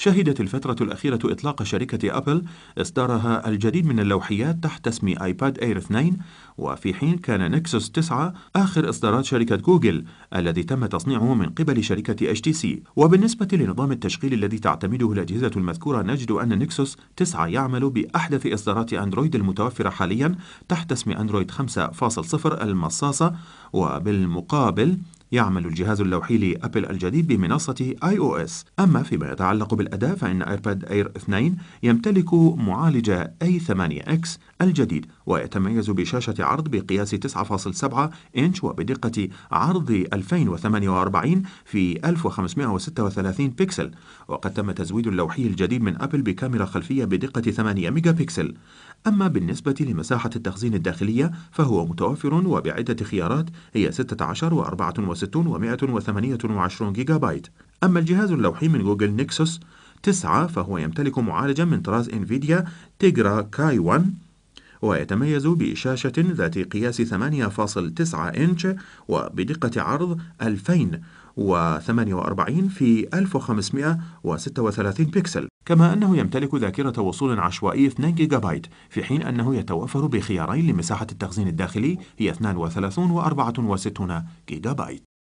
شهدت الفترة الأخيرة إطلاق شركة أبل إصدارها الجديد من اللوحيات تحت اسم آيباد إير 2 وفي حين كان نكسوس 9 آخر إصدارات شركة جوجل الذي تم تصنيعه من قبل شركة اتش تي سي وبالنسبة لنظام التشغيل الذي تعتمده الأجهزة المذكورة نجد أن نكسوس 9 يعمل بأحدث إصدارات أندرويد المتوفرة حاليا تحت اسم أندرويد 5.0 المصاصة وبالمقابل يعمل الجهاز اللوحي لأبل الجديد بمنصة آي أو إس. أما فيما يتعلق بالأداء فإن ايرباد اير 2 يمتلك معالج أي 8 إكس الجديد ويتميز بشاشة عرض بقياس 9.7 إنش وبدقة عرض 2048 في 1536 بكسل وقد تم تزويد اللوحي الجديد من أبل بكاميرا خلفية بدقة 8 ميجا بكسل أما بالنسبة لمساحة التخزين الداخلية فهو متوفر وبعدة خيارات هي 16 و 64 وستون و128 جيجا بايت أما الجهاز اللوحي من جوجل نيكسوس 9 فهو يمتلك معالجا من طراز انفيديا تيجرا كاي 1 ويتميز بشاشة ذات قياس 8.9 إنش وبدقة عرض 2048 في 1536 بكسل كما أنه يمتلك ذاكرة وصول عشوائي 2 جيجا بايت في حين أنه يتوفر بخيارين لمساحة التخزين الداخلي هي 32 و 64 جيجا بايت